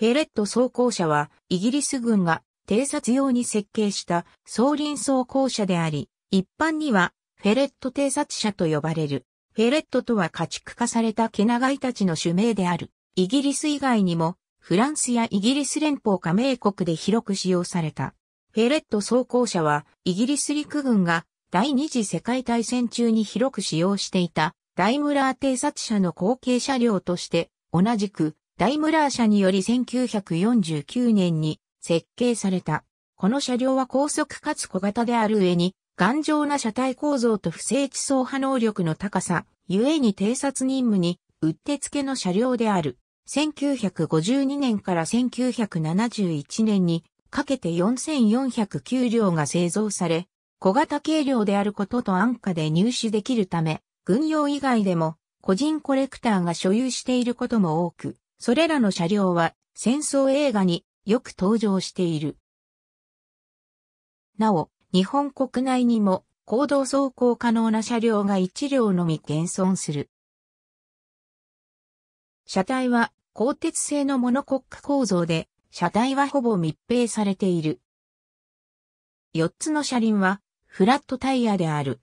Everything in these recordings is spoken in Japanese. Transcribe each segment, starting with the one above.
フェレット装甲車は、イギリス軍が偵察用に設計した装輪装甲車であり、一般にはフェレット偵察車と呼ばれる。フェレットとは家畜化された毛長いたちの種名である。イギリス以外にも、フランスやイギリス連邦加盟国で広く使用された。フェレット装甲車は、イギリス陸軍が第二次世界大戦中に広く使用していた、ダイムラー偵察車の後継車両として、同じくダイムラー社により1949年に設計された。この車両は高速かつ小型である上に、頑丈な車体構造と不正地層波能力の高さ、ゆえに偵察任務に、うってつけの車両である。1952年から1971年にかけて4409両が製造され、小型軽量であることと安価で入手できるため、軍用以外でも個人コレクターが所有していることも多く、それらの車両は戦争映画によく登場している。なお、日本国内にも行動走行可能な車両が1両のみ現存する。車体は鋼鉄製のモノコック構造で、車体はほぼ密閉されている。4つの車輪はフラットタイヤである。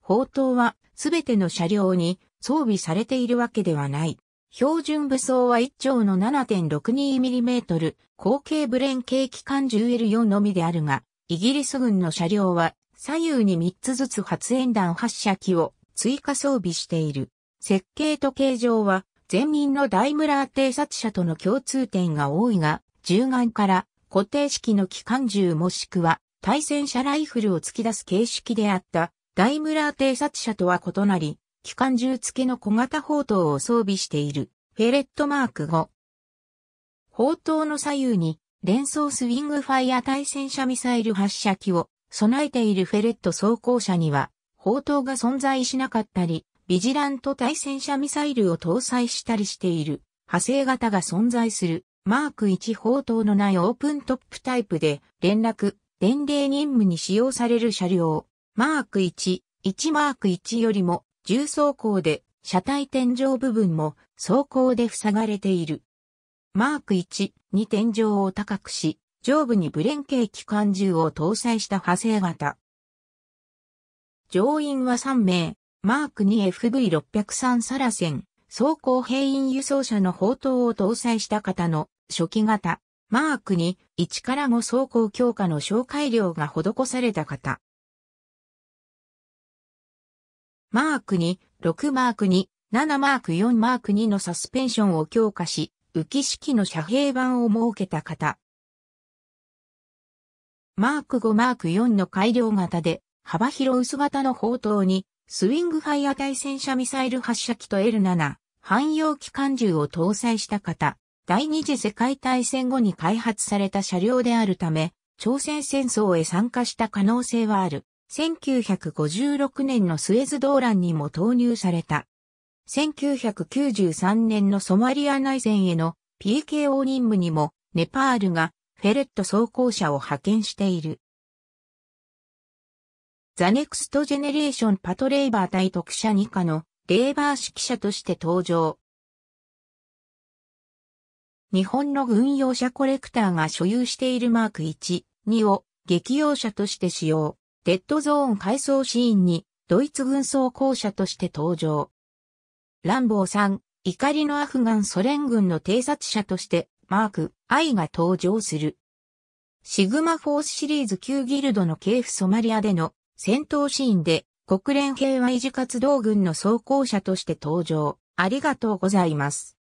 砲塔はすべての車両に装備されているわけではない。標準武装は1丁の 7.62mm 後継ブレン系機関銃 l 4のみであるが、イギリス軍の車両は左右に3つずつ発煙弾発射機を追加装備している。設計と形状は前任のダイムラー偵察車との共通点が多いが、銃眼から固定式の機関銃もしくは対戦車ライフルを突き出す形式であったダイムラー偵察車とは異なり、機関銃付けの小型砲塔を装備している、フェレットマーク5。砲塔の左右に、連装スウィングファイア対戦車ミサイル発射機を備えているフェレット装甲車には、砲塔が存在しなかったり、ビジラント対戦車ミサイルを搭載したりしている、派生型が存在する、マーク1砲塔のないオープントップタイプで、連絡、伝令任務に使用される車両、マーク1、1マーク1よりも重装甲で、車体天井部分も装甲で塞がれている。マーク1に天井を高くし、上部にブレンケ機関銃を搭載した派生型。乗員は3名、マーク 2FV603 サラセン、装甲兵員輸送車の砲塔を搭載した型の初期型、マークに1から5装甲強化の紹介量が施された型。マーク2、6マーク2、7マーク4マーク2のサスペンションを強化し、浮き式の遮蔽板を設けた型。マーク5マーク4の改良型で、幅広薄型の砲塔に、スイングファイア対戦車ミサイル発射機と L7、汎用機関銃を搭載した型。第二次世界大戦後に開発された車両であるため、朝鮮戦争へ参加した可能性はある。1956年のスエズ動乱にも投入された。1993年のソマリア内戦への PKO 任務にもネパールがフェレット装甲車を派遣している。ザネクストジェネレーションパトレイバー対特車2課のレーバー指揮者として登場。日本の軍用車コレクターが所有しているマーク1、2を激用車として使用。デッドゾーン改装シーンに、ドイツ軍装甲車として登場。ランボーさん、怒りのアフガンソ連軍の偵察者として、マーク、愛が登場する。シグマフォースシリーズ旧ギルドの系譜ソマリアでの戦闘シーンで国連平和維持活動軍の装甲車として登場。ありがとうございます。